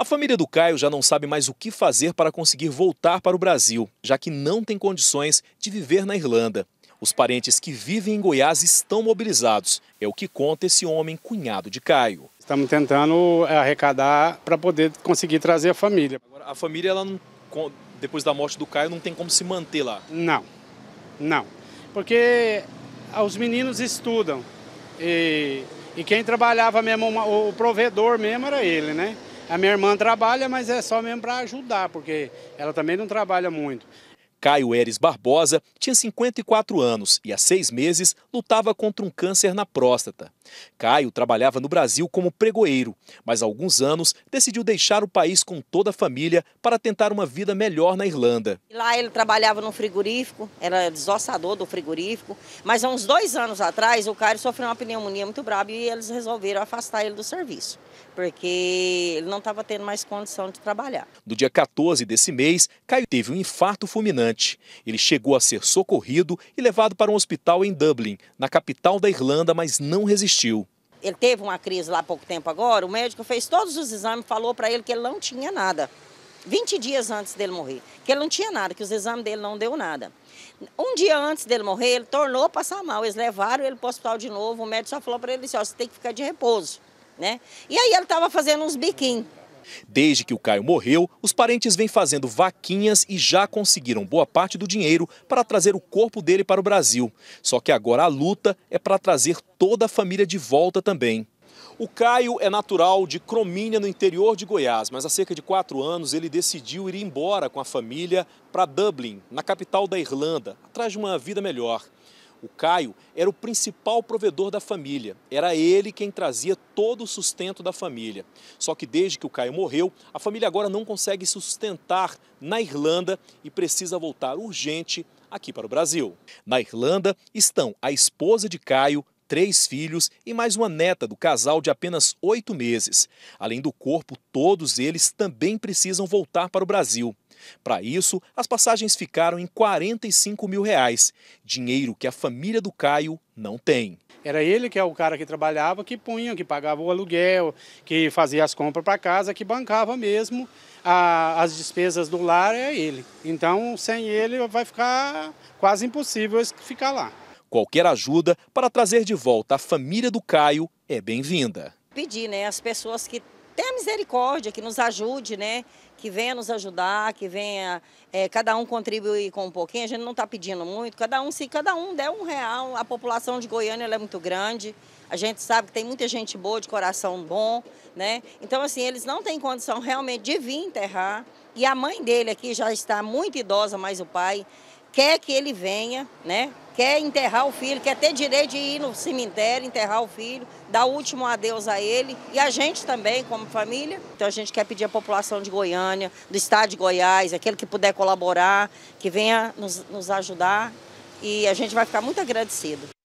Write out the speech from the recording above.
A família do Caio já não sabe mais o que fazer para conseguir voltar para o Brasil, já que não tem condições de viver na Irlanda. Os parentes que vivem em Goiás estão mobilizados. É o que conta esse homem, cunhado de Caio. Estamos tentando é, arrecadar para poder conseguir trazer a família. Agora, a família, ela não, depois da morte do Caio, não tem como se manter lá? Não, não. Porque ah, os meninos estudam. E, e quem trabalhava mesmo, o provedor mesmo era ele, né? A minha irmã trabalha, mas é só mesmo para ajudar, porque ela também não trabalha muito. Caio Eres Barbosa tinha 54 anos e há seis meses lutava contra um câncer na próstata. Caio trabalhava no Brasil como pregoeiro, mas há alguns anos decidiu deixar o país com toda a família para tentar uma vida melhor na Irlanda. Lá ele trabalhava no frigorífico, era desossador do frigorífico, mas há uns dois anos atrás o Caio sofreu uma pneumonia muito brava e eles resolveram afastar ele do serviço, porque ele não estava tendo mais condição de trabalhar. No dia 14 desse mês, Caio teve um infarto fulminante ele chegou a ser socorrido e levado para um hospital em Dublin, na capital da Irlanda, mas não resistiu. Ele teve uma crise lá há pouco tempo agora, o médico fez todos os exames, falou para ele que ele não tinha nada. 20 dias antes dele morrer, que ele não tinha nada, que os exames dele não deu nada. Um dia antes dele morrer, ele tornou a passar mal. Eles levaram ele para o hospital de novo. O médico só falou para ele: disse, você tem que ficar de repouso. Né? E aí ele estava fazendo uns biquinhos. Desde que o Caio morreu, os parentes vêm fazendo vaquinhas e já conseguiram boa parte do dinheiro para trazer o corpo dele para o Brasil. Só que agora a luta é para trazer toda a família de volta também. O Caio é natural de Cromínia, no interior de Goiás, mas há cerca de quatro anos ele decidiu ir embora com a família para Dublin, na capital da Irlanda, atrás de uma vida melhor. O Caio era o principal provedor da família, era ele quem trazia todo o sustento da família. Só que desde que o Caio morreu, a família agora não consegue sustentar na Irlanda e precisa voltar urgente aqui para o Brasil. Na Irlanda estão a esposa de Caio, três filhos e mais uma neta do casal de apenas oito meses. Além do corpo, todos eles também precisam voltar para o Brasil. Para isso, as passagens ficaram em 45 mil reais, dinheiro que a família do Caio não tem. Era ele que é o cara que trabalhava, que punha, que pagava o aluguel, que fazia as compras para casa, que bancava mesmo a, as despesas do lar, é ele. Então, sem ele vai ficar quase impossível ficar lá. Qualquer ajuda para trazer de volta a família do Caio é bem-vinda. Pedir, né, as pessoas que tenham misericórdia, que nos ajude, né, que venha nos ajudar, que venha é, cada um contribuir com um pouquinho. A gente não está pedindo muito. Cada um, se cada um der um real, a população de Goiânia é muito grande. A gente sabe que tem muita gente boa, de coração bom, né? Então, assim, eles não têm condição realmente de vir enterrar. E a mãe dele aqui já está muito idosa, mas o pai quer que ele venha, né? Quer enterrar o filho, quer ter direito de ir no cemitério, enterrar o filho, dar o último adeus a ele e a gente também, como família. Então a gente quer pedir à população de Goiânia, do estado de Goiás, aquele que puder colaborar, que venha nos, nos ajudar e a gente vai ficar muito agradecido.